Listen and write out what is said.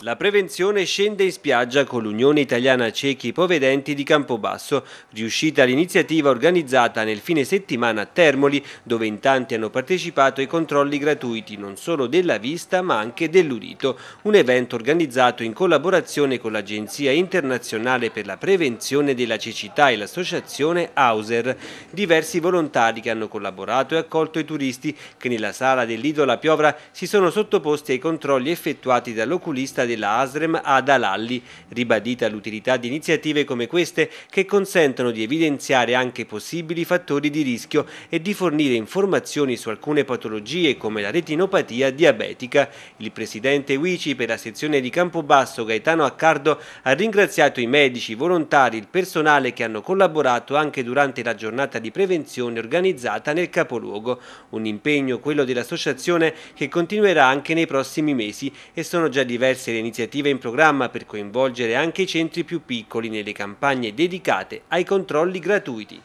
La prevenzione scende in spiaggia con l'Unione Italiana Ciechi Povedenti di Campobasso, riuscita l'iniziativa organizzata nel fine settimana a Termoli, dove in tanti hanno partecipato ai controlli gratuiti non solo della vista ma anche dell'udito, un evento organizzato in collaborazione con l'Agenzia Internazionale per la Prevenzione della Cecità e l'associazione Hauser. Diversi volontari che hanno collaborato e accolto i turisti che nella sala dell'Idola Piovra si sono sottoposti ai controlli effettuati dall'oculista della ASREM ad Alalli, ribadita l'utilità di iniziative come queste che consentono di evidenziare anche possibili fattori di rischio e di fornire informazioni su alcune patologie come la retinopatia diabetica. Il presidente Wici per la sezione di Campobasso Gaetano Accardo ha ringraziato i medici, i volontari, il personale che hanno collaborato anche durante la giornata di prevenzione organizzata nel capoluogo. Un impegno quello dell'associazione che continuerà anche nei prossimi mesi e sono già diverse le delle iniziative in programma per coinvolgere anche i centri più piccoli nelle campagne dedicate ai controlli gratuiti.